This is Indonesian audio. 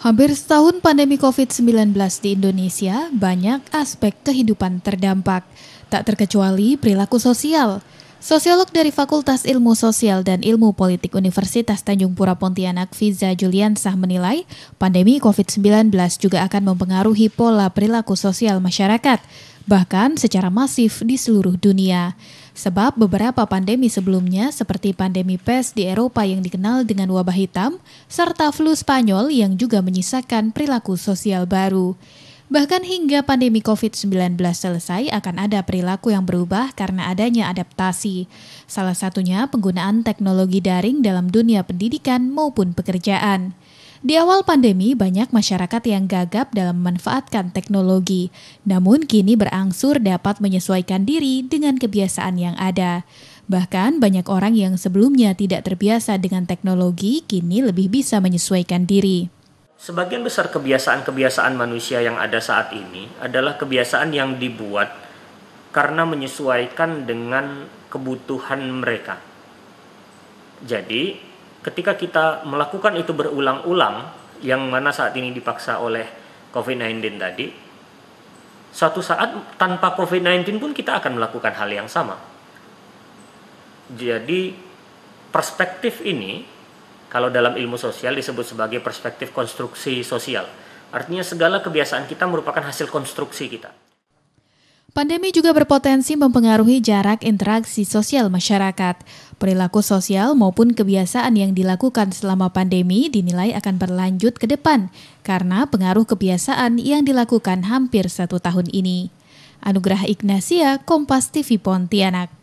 Hampir setahun pandemi COVID-19 di Indonesia, banyak aspek kehidupan terdampak, tak terkecuali perilaku sosial. Sosiolog dari Fakultas Ilmu Sosial dan Ilmu Politik Universitas Tanjung Pura Pontianak, Fiza Juliansah menilai, pandemi COVID-19 juga akan mempengaruhi pola perilaku sosial masyarakat bahkan secara masif di seluruh dunia. Sebab beberapa pandemi sebelumnya seperti pandemi pes di Eropa yang dikenal dengan wabah hitam, serta flu Spanyol yang juga menyisakan perilaku sosial baru. Bahkan hingga pandemi COVID-19 selesai akan ada perilaku yang berubah karena adanya adaptasi. Salah satunya penggunaan teknologi daring dalam dunia pendidikan maupun pekerjaan. Di awal pandemi, banyak masyarakat yang gagap dalam memanfaatkan teknologi, namun kini berangsur dapat menyesuaikan diri dengan kebiasaan yang ada. Bahkan, banyak orang yang sebelumnya tidak terbiasa dengan teknologi kini lebih bisa menyesuaikan diri. Sebagian besar kebiasaan-kebiasaan manusia yang ada saat ini adalah kebiasaan yang dibuat karena menyesuaikan dengan kebutuhan mereka. Jadi, ketika kita melakukan itu berulang-ulang yang mana saat ini dipaksa oleh COVID-19 tadi suatu saat tanpa COVID-19 pun kita akan melakukan hal yang sama jadi perspektif ini kalau dalam ilmu sosial disebut sebagai perspektif konstruksi sosial artinya segala kebiasaan kita merupakan hasil konstruksi kita Pandemi juga berpotensi mempengaruhi jarak interaksi sosial masyarakat. Perilaku sosial maupun kebiasaan yang dilakukan selama pandemi dinilai akan berlanjut ke depan karena pengaruh kebiasaan yang dilakukan hampir satu tahun ini. Anugerah Ignasia, Kompas TV Pontianak.